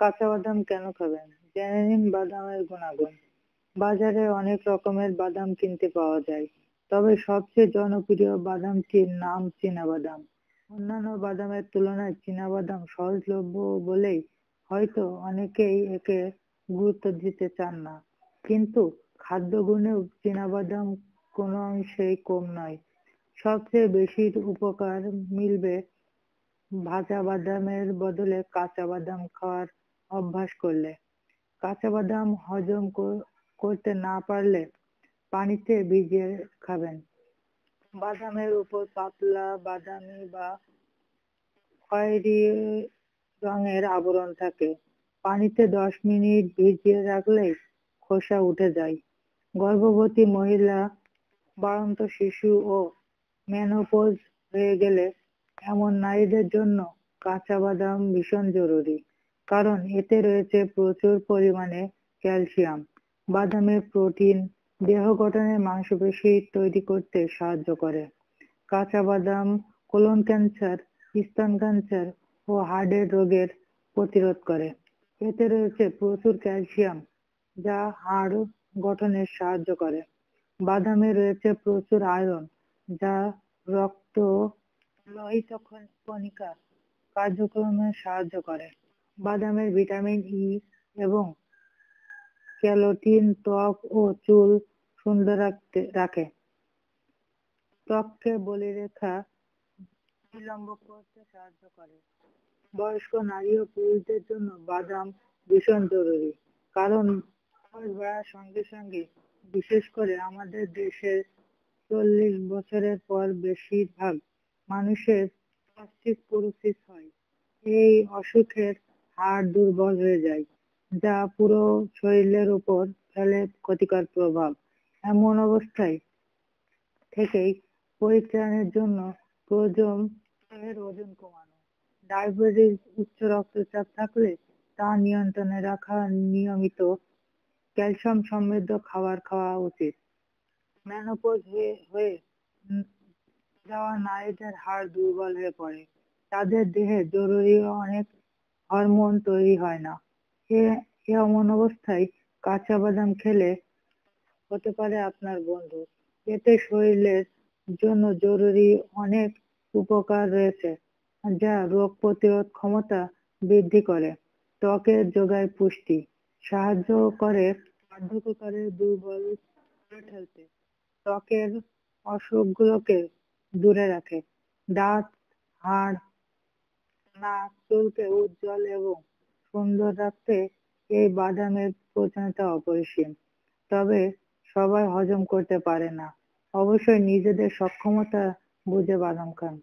কাঁচা বাদাম কেন খাবেন জেনে নিন বাদামের গুণাগুণ বাজারে অনেক রকমের বাদাম কিনতে পাওয়া যায় তবে সবচেয়ে জনপ্রিয় বাদামটির নাম বাদাম অন্যান্য বাদামের তুলনায় বাদাম সহজলভ্য বলেই হয়তো অনেকেই একে গুরুত্ব দিতে চান না কিন্তু খাদ্যগুণেও বাদাম কোনো অংশেই কম নয় সবচেয়ে বেশি উপকার মিলবে ভাজা বাদামের বদলে কাঁচা বাদাম খাওয়ার অভ্যাস করলে কাঁচা বাদাম হজম করতে না পারলে পানিতে ভিজিয়ে খাবেন বাদামের উপর পাতলা বাদামি বা খয়েরি রঙের আবরণ থাকে পানিতে দশ মিনিট ভিজিয়ে রাখলে খোসা উঠে যায় গর্ভবতী মহিলা বাড়ন্ত শিশু ও মেনোপোজ হয়ে গেলে এমন নারীদের জন্য কাঁচা বাদাম ভীষণ জরুরি কারণ এতে রয়েছে প্রচুর পরিমাণে ক্যালসিয়াম বাদামে প্রোটিন দেহ গঠনে মাংসপেশি তৈরি করতে সাহায্য করে কাঁচা বাদাম কোলন ক্যান্সার স্তন ক্যান্সার ও হার্টের রোগের প্রতিরোধ করে এতে রয়েছে প্রচুর ক্যালসিয়াম যা হাড় গঠনে সাহায্য করে বাদামে রয়েছে প্রচুর আয়রন যা রক্ত লোহিত কণিকা কার্যক্রমে সাহায্য করে বাদামের ভিটামিন ই e এবং ক্যালোটিন ত্বক ও চুল সুন্দর রাখতে রাখে ত্বককে বলিরেখা বিলম্ব করতে সাহায্য করে বয়স্ক নারী ও পুরুষদের জন্য বাদাম ভীষণ জরুরি কারণ বয়স বাড়ার সঙ্গে সঙ্গে বিশেষ করে আমাদের দেশের চল্লিশ বছরের পর বেশিরভাগ মানুষের প্লাস্টিক পুরোসিস হয় এই অসুখের হাড় দুর্বল হয়ে যায় যা পুরো শরীরের উপর ফেলে ক্ষতিকর প্রভাব এমন অবস্থায় থেকেই পরিত্রাণের জন্য প্রয়োজন দেহের ওজন কমানো ডায়াবেটিস উচ্চ রক্তচাপ থাকলে তা নিয়ন্ত্রণে রাখা নিয়মিত ক্যালসিয়াম সমৃদ্ধ খাবার খাওয়া উচিত মেনোপজ হয়ে হয়ে যাওয়া নারীদের হাড় দুর্বল হয়ে পড়ে তাদের দেহে জরুরি অনেক হরমোন তৈরি হয় না সে এমন অবস্থায় কাঁচা বাদাম খেলে হতে পারে আপনার বন্ধু এতে শরীরের জন্য জরুরি অনেক উপকার রয়েছে যা রোগ প্রতিরোধ ক্ষমতা বৃদ্ধি করে ত্বকের যোগায় পুষ্টি সাহায্য করে বার্ধক্যকারে দুর্বল করে ফেলতে ত্বকের অসুখগুলোকে দূরে রাখে দাঁত হাড় নাক চুলকে উজ্জ্বল এবং সুন্দর রাখতে এই বাদামের প্রচণ্ডতা অপরিসীম তবে সবাই হজম করতে পারে না অবশ্যই নিজেদের সক্ষমতা বুঝে বাদাম খান